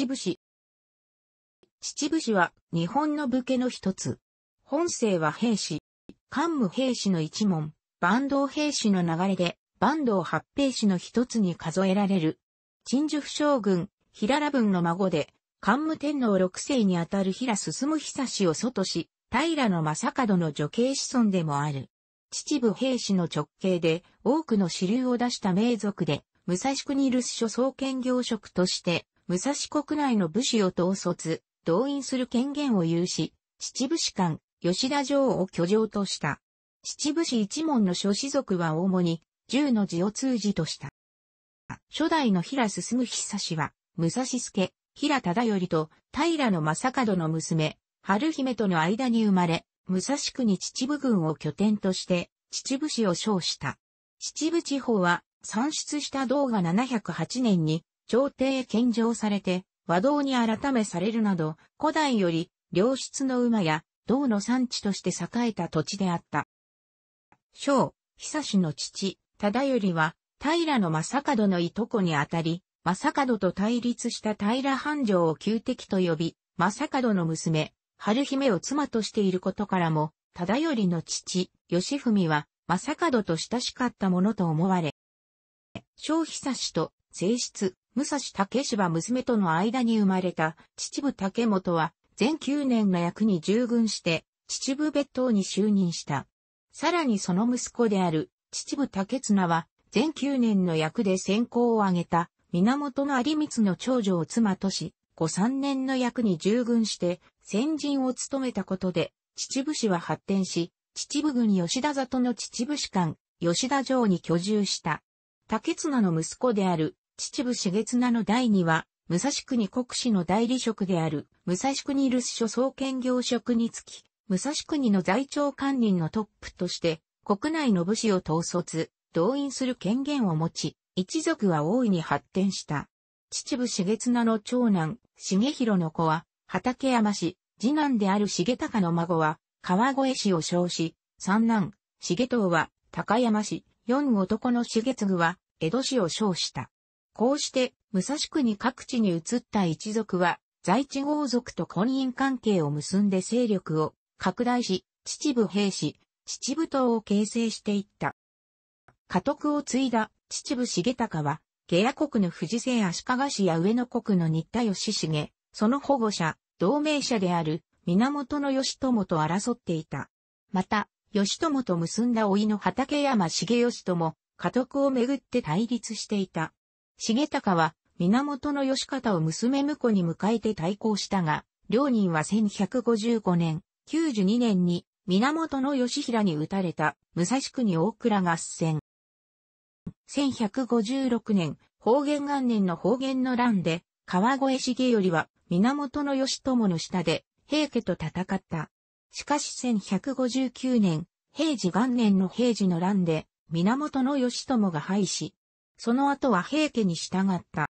秩父市。秩父市は日本の武家の一つ。本姓は平氏。桓武平氏の一門、坂東平氏の流れで、坂東八平氏の一つに数えられる。陳寿将軍、平良文の孫で、桓武天皇六世にあたる平進久氏を祖とし、平の正門の女系子孫でもある。秩父平氏の直系で多くの支流を出した名族で、武蔵国留守所総建業職として、武蔵国内の武士を統率、動員する権限を有し、秩父士官、吉田城を居城とした。秩父士一門の諸士族は主に、十の字を通じとした。初代の平進久氏は、武蔵助、平忠頼と平の正門の娘、春姫との間に生まれ、武蔵区に秩父軍を拠点として、秩父市を称した。秩父地方は、産出した銅が708年に、朝廷へ献上されて、和道に改めされるなど、古代より良質の馬や銅の産地として栄えた土地であった。章、久志の父、忠頼は、平の正門のいとこにあたり、正門と対立した平繁盛を旧敵と呼び、正門の娘、春姫を妻としていることからも、忠頼の父、義文は、正門と親しかったものと思われ、小久志と正室、武蔵竹芝娘との間に生まれた秩父竹本は、全9年の役に従軍して、秩父別当に就任した。さらにその息子である、秩父竹綱は、全9年の役で先行を挙げた、源有光の長女を妻とし、後3年の役に従軍して、先陣を務めたことで、秩父市は発展し、秩父郡吉田里の秩父市間、吉田城に居住した。竹綱の息子である、秩父茂綱の第2は、武蔵国国司の代理職である、武蔵国留守所総研業職につき、武蔵国の在庁官人のトップとして、国内の武士を統率、動員する権限を持ち、一族は大いに発展した。秩父茂綱の長男、重弘の子は、畠山氏、次男である重隆の孫は、川越氏を称し、三男、重藤は、高山氏、四男の茂次は、江戸市を称した。こうして、武蔵国各地に移った一族は、在地豪族と婚姻関係を結んで勢力を拡大し、秩父兵士、秩父党を形成していった。家督を継いだ秩父重隆は、下野国の藤瀬足利氏や上野国の新田義重、その保護者、同盟者である源義朝と争っていた。また、義朝と結んだ老いの畠山重義とも、家督をめぐって対立していた。重隆は源義方を娘婿に迎えて対抗したが、両人は1155年、92年に源義平に撃たれた武蔵国大倉合戦。1156年、方言元年の方言の乱で、川越重りは源義朝の下で平家と戦った。しかし1159年、平治元年の平治の乱で、源義朝が敗死、その後は平家に従った。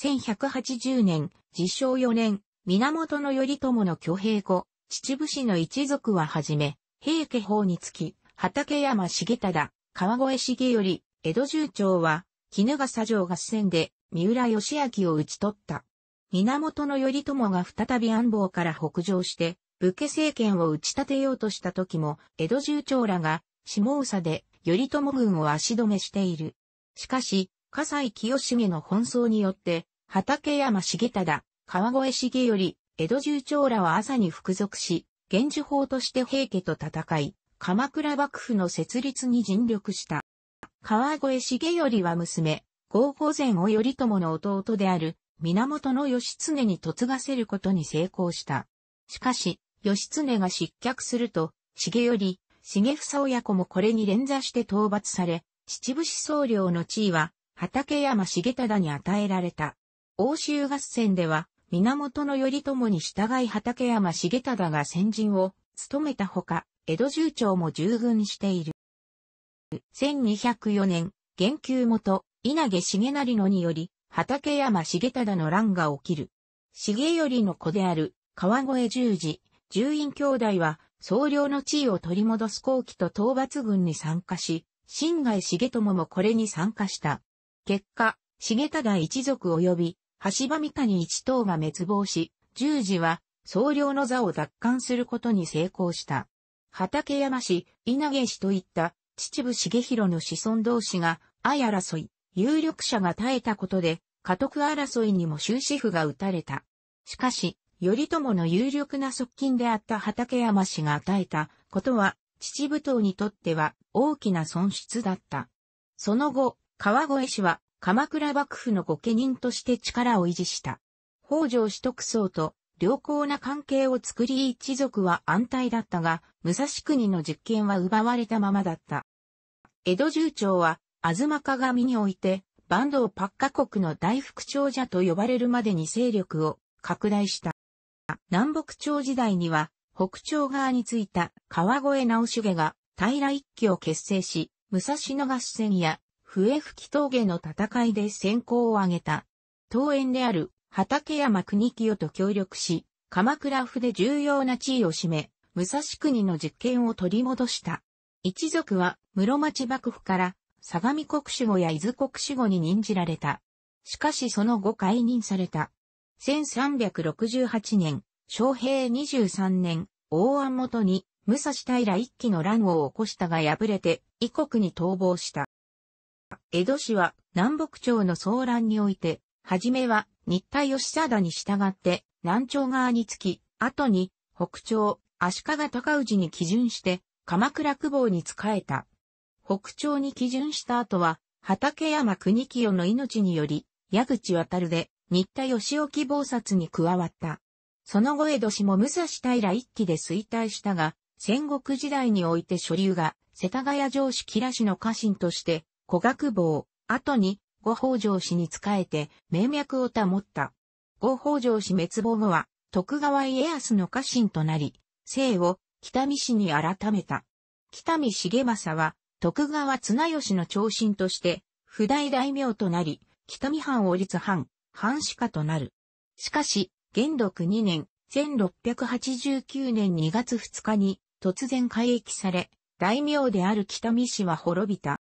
1180年、自称4年、源頼朝の挙兵後、秩父市の一族ははじめ、平家法につき、畠山重忠、川越重頼、江戸重長は、絹笠城合戦で、三浦義明を討ち取った。源頼朝が再び安房から北上して、武家政権を打ち立てようとした時も、江戸重長らが、下総で、頼朝軍を足止めしている。しかし、笠井清重の奔走によって、畠山重忠、川越重頼、江戸重長らは朝に服属し、源氏法として平家と戦い、鎌倉幕府の設立に尽力した。川越重頼は娘、豪法前を頼朝の弟である、源義経に嫁がせることに成功した。しかし、義経が失脚すると、重頼、重房親子もこれに連座して討伐され、秩父市総領の地位は、畠山重忠に与えられた。欧州合戦では、源頼朝に従い畠山重忠が先陣を務めたほか、江戸重長も従軍している。1204年、元旧元、稲毛重成のにより、畠山重忠の乱が起きる。重頼の子である、川越十字、十院兄弟は、総領の地位を取り戻す後期と討伐軍に参加し、新外重友もこれに参加した。結果、重忠一族及び、橋場三谷一党が滅亡し、十字は、総領の座を奪還することに成功した。畠山氏、稲毛氏といった、秩父重弘の子孫同士が、愛争い、有力者が耐えたことで、家督争いにも終止符が打たれた。しかし、頼朝の有力な側近であった畠山氏が与えたことは秩父島にとっては大きな損失だった。その後、川越氏は鎌倉幕府の御家人として力を維持した。北条氏徳宗と良好な関係を作り一族は安泰だったが、武蔵国の実権は奪われたままだった。江戸重長は、東鏡において、坂東パッカ国の大副長者と呼ばれるまでに勢力を拡大した。南北朝時代には、北朝側についた川越直重が平一揆を結成し、武蔵野合戦や笛吹峠の戦いで戦功を挙げた。東園である畠山国清と協力し、鎌倉府で重要な地位を占め、武蔵国の実権を取り戻した。一族は室町幕府から相模国守護や伊豆国守護に任じられた。しかしその後解任された。1368年、昭平23年、大安元に、武蔵平一騎の乱を起こしたが敗れて、異国に逃亡した。江戸市は南北朝の騒乱において、はじめは新田義貞に従って南朝側につき、後に北朝、足利高氏に基準して鎌倉久保に仕えた。北朝に基準した後は、畠山国清の命により、矢口渡るで新田義雄謀殺に加わった。その後江戸氏も武蔵平一揆で衰退したが、戦国時代において所流が、世田谷城主吉良氏の家臣として、古学坊、後に、五宝城氏に仕えて、名脈を保った。五宝城氏滅亡後は、徳川家康の家臣となり、姓を北見氏に改めた。北見重政は、徳川綱吉の長身として、普代大名となり、北見藩を立藩、藩士家となる。しかし、元禄2年、1689年2月2日に突然改易され、大名である北見氏は滅びた。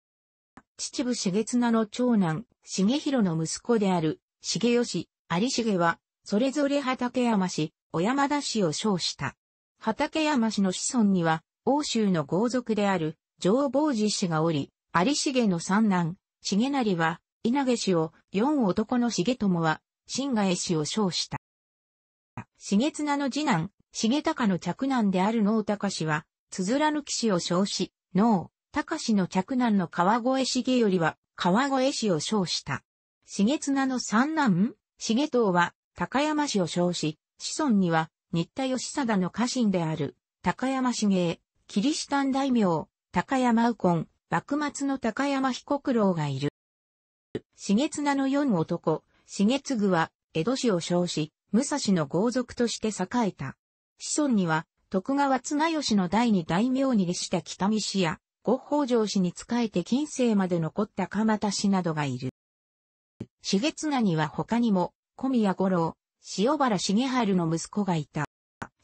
秩父茂綱の長男、重弘の息子である、重義、有重は、それぞれ畠山氏、小山田氏を称した。畠山氏の子孫には、欧州の豪族である、上坊寺氏がおり、有重の三男、重成は、稲毛氏を、四男の重友は、新賀江氏を称した。重綱の次男、重かの嫡男である能隆氏は、つづらぬき氏を称し、能、隆氏の嫡男の川越重よりは、川越氏を称した。重綱の三男、重藤は、高山氏を称し、子孫には、新田義貞の家臣である、高山茂江、キリシタン大名、高山右近、幕末の高山彦九郎がいる。つなの四男、つぐは、江戸氏を称し、武蔵の豪族として栄えた。子孫には、徳川綱吉の第二大名に列した北見氏や、五宝城氏に仕えて近世まで残った鎌田氏などがいる。重綱には他にも、小宮五郎、塩原重春の息子がいた。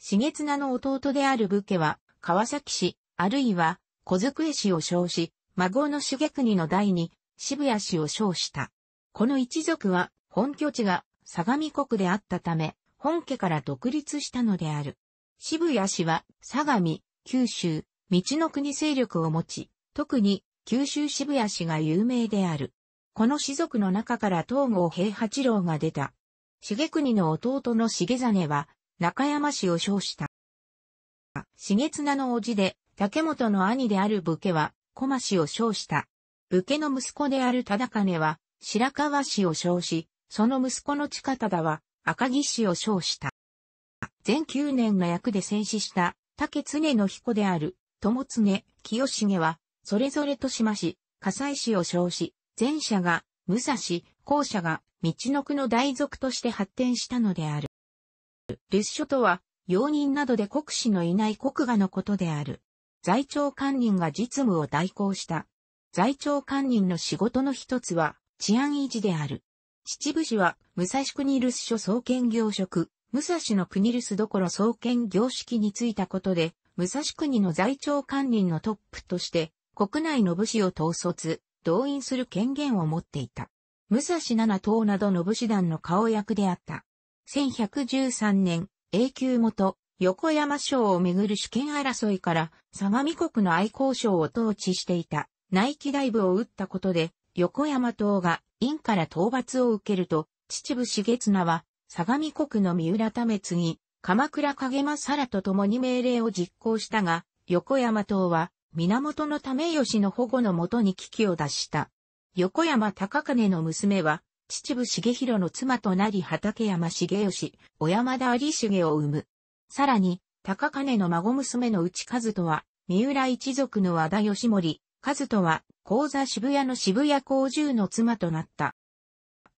重綱の弟である武家は、川崎氏、あるいは、小机氏を称し、孫の重国の代に、渋谷氏を称した。この一族は、本拠地が相模国であったため、本家から独立したのである。渋谷氏は、相模、九州、道の国勢力を持ち、特に九州渋谷氏が有名である。この氏族の中から東郷平八郎が出た。重国の弟の重真は、中山氏を称した。重綱の叔父で、竹本の兄である武家は、駒氏を称した。武家の息子である忠兼は、白川氏を称し、その息子の近忠は赤城氏を称した。全9年の役で戦死した竹常の彦である友常、清重は、それぞれとしまし、火災市を称し、前者が、武蔵、後者が、道の区の大族として発展したのである。列書とは、容認などで国士のいない国画のことである。在庁官人が実務を代行した。在庁官人の仕事の一つは、治安維持である。秩父市は、武蔵国留守所総研業職、武蔵の国留守所総研業式についたことで、武蔵国の在庁管理のトップとして、国内の武士を統率、動員する権限を持っていた。武蔵七党などの武士団の顔役であった。1113年、永久元、横山省をめぐる主権争いから、相模国の愛好省を統治していた、内記大部を打ったことで、横山党が院から討伐を受けると、秩父重綱は、相模国の三浦為次、鎌倉影正らと共に命令を実行したが、横山党は、源の為義の保護のもとに危機を脱した。横山高兼の娘は、秩父重弘の妻となり畠山重義、小山田有重を生む。さらに、高兼の孫娘の内和とは、三浦一族の和田義盛、和人は、講座渋谷の渋谷工十の妻となった。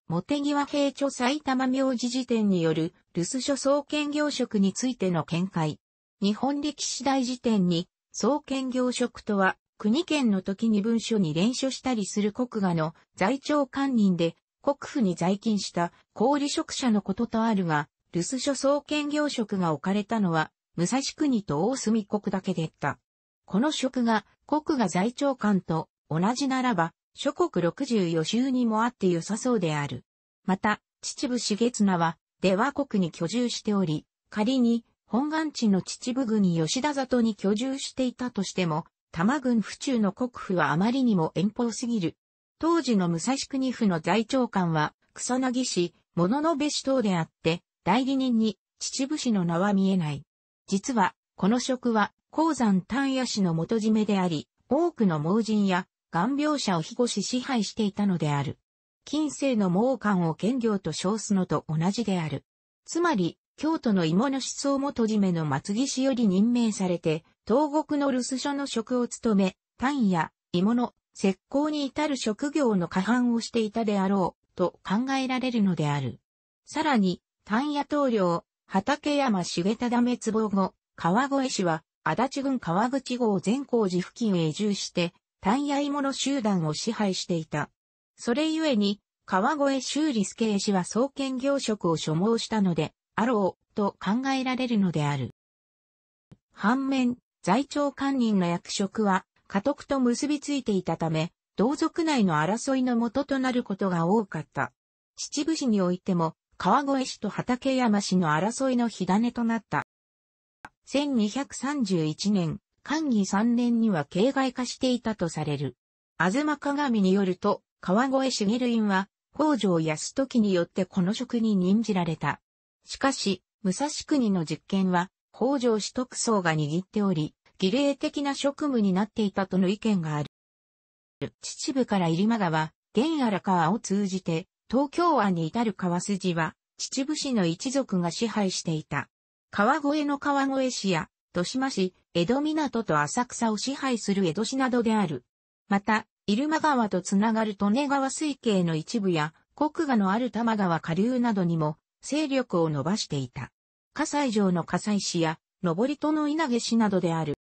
茂木和平著埼玉名字辞典による留守書総建業職についての見解。日本歴史大辞典に、総建業職とは、国県の時に文書に連署したりする国画の在庁官人で、国府に在勤した小売職者のこととあるが、留守書総建業職が置かれたのは、武蔵国と大隅国だけでった。この職が国が財長官と同じならば、諸国六十余州にもあって良さそうである。また、秩父茂綱は、出羽国に居住しており、仮に、本願地の秩父郡吉田里に居住していたとしても、多摩郡府中の国府はあまりにも遠方すぎる。当時の武蔵国府の財長官は、草薙氏、物の部氏等であって、代理人に秩父氏の名は見えない。実は、この職は、鉱山丹野市の元締めであり、多くの盲人や、眼病者を庇護し支配していたのである。近世の盲官を権業と称すのと同じである。つまり、京都の芋の思想元締めの松木氏より任命されて、東国の留守所の職を務め、丹野、芋の、石膏に至る職業の過半をしていたであろう、と考えられるのである。さらに、丹野棟梁、畠山重忠滅亡後、川越氏は、足立郡川口号善光寺付近へ移住して、単野もの集団を支配していた。それゆえに、川越修理助絵氏は創建業職を所望したので、あろう、と考えられるのである。反面、在庁官人の役職は、家督と結びついていたため、同族内の争いの元となることが多かった。秩父市においても、川越市と畠山市の争いの火種となった。1231年、寛義3年には形骸化していたとされる。あずま鏡によると、川越茂院は、北条泰時によってこの職に任じられた。しかし、武蔵国の実権は、北条氏徳宗が握っており、儀礼的な職務になっていたとの意見がある。秩父から入間川、現荒川を通じて、東京湾に至る川筋は、秩父市の一族が支配していた。川越の川越市や、豊島市、江戸港と浅草を支配する江戸市などである。また、入間川とつながる利根川水系の一部や、国賀のある多摩川下流などにも、勢力を伸ばしていた。葛西城の葛西市や、登戸の稲毛市などである。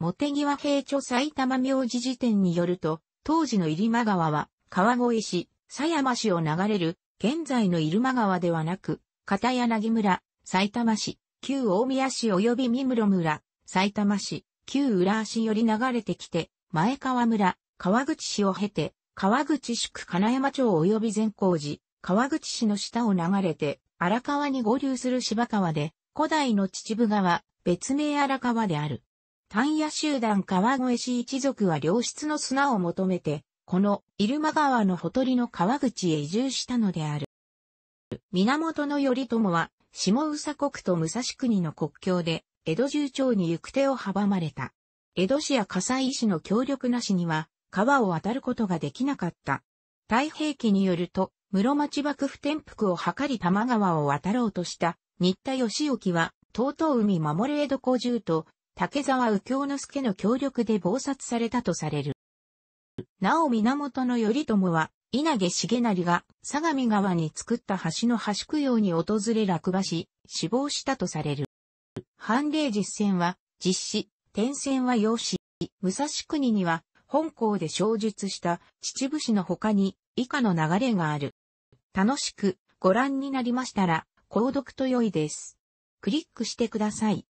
茂木和平著埼玉名字辞典によると、当時の入間川は、川越市、狭山市を流れる、現在の入間川ではなく、片柳村、埼玉市、旧大宮市及び三室村、埼玉市、旧浦市より流れてきて、前川村、川口市を経て、川口宿金山町及び善光寺、川口市の下を流れて、荒川に合流する芝川で、古代の秩父川、別名荒川である。単野集団川越市一族は良質の砂を求めて、この入間川のほとりの川口へ移住したのである。源頼朝は下宇佐国と武蔵国の国境で、江戸重町に行く手を阻まれた。江戸市や火災。医師の協力なしには、川を渡ることができなかった。太平記によると、室町幕府転覆を図り玉川を渡ろうとした、新田義興は、東東海守る江戸小獣と、竹沢右京之助の協力で謀殺されたとされる。なお源頼朝は、稲毛重成が相模川に作った橋の橋供養に訪れ落馬し、死亡したとされる。判例実践は、実施、転戦は要子、武蔵国には、本校で小述した秩父市の他に以下の流れがある。楽しくご覧になりましたら、購読と良いです。クリックしてください。